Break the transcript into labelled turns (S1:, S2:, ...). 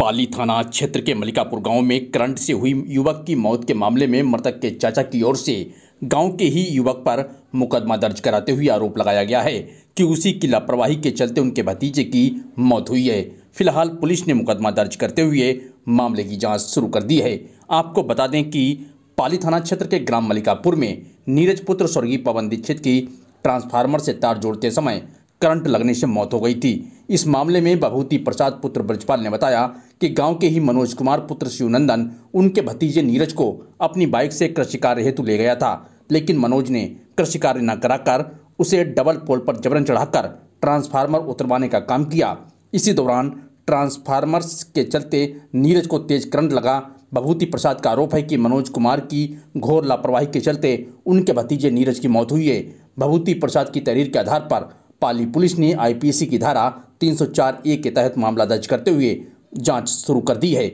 S1: पाली थाना क्षेत्र के मलिकापुर गांव में करंट से हुई युवक की मौत के मामले में मृतक के चाचा की ओर से गांव के ही युवक पर मुकदमा दर्ज कराते हुए आरोप लगाया गया है कि उसी की लापरवाही के चलते उनके भतीजे की मौत हुई है फिलहाल पुलिस ने मुकदमा दर्ज करते हुए मामले की जांच शुरू कर दी है आपको बता दें कि पाली थाना क्षेत्र के ग्राम मलिकापुर में नीरज पुत्र स्वर्गीय पवन दीक्षित की ट्रांसफार्मर से तार जोड़ते समय करंट लगने से मौत हो गई थी इस मामले में बभूति प्रसाद पुत्र ब्रजपाल ने बताया कि गांव के ही मनोज कुमार पुत्र शिवनंदन उनके भतीजे नीरज को अपनी बाइक से कृषि कार्य हेतु ले गया था लेकिन मनोज ने कृषि कार्य न कराकर उसे डबल पोल पर जबरन चढ़ाकर ट्रांसफार्मर उतरवाने का काम किया इसी दौरान ट्रांसफार्मर के चलते नीरज को तेज करंट लगा बभूति प्रसाद का आरोप है कि मनोज कुमार की घोर लापरवाही के चलते उनके भतीजे नीरज की मौत हुई है बभूति प्रसाद की तहरीर के आधार पर पाली पुलिस ने आईपीसी की धारा 304 ए के तहत मामला दर्ज करते हुए जांच शुरू कर दी है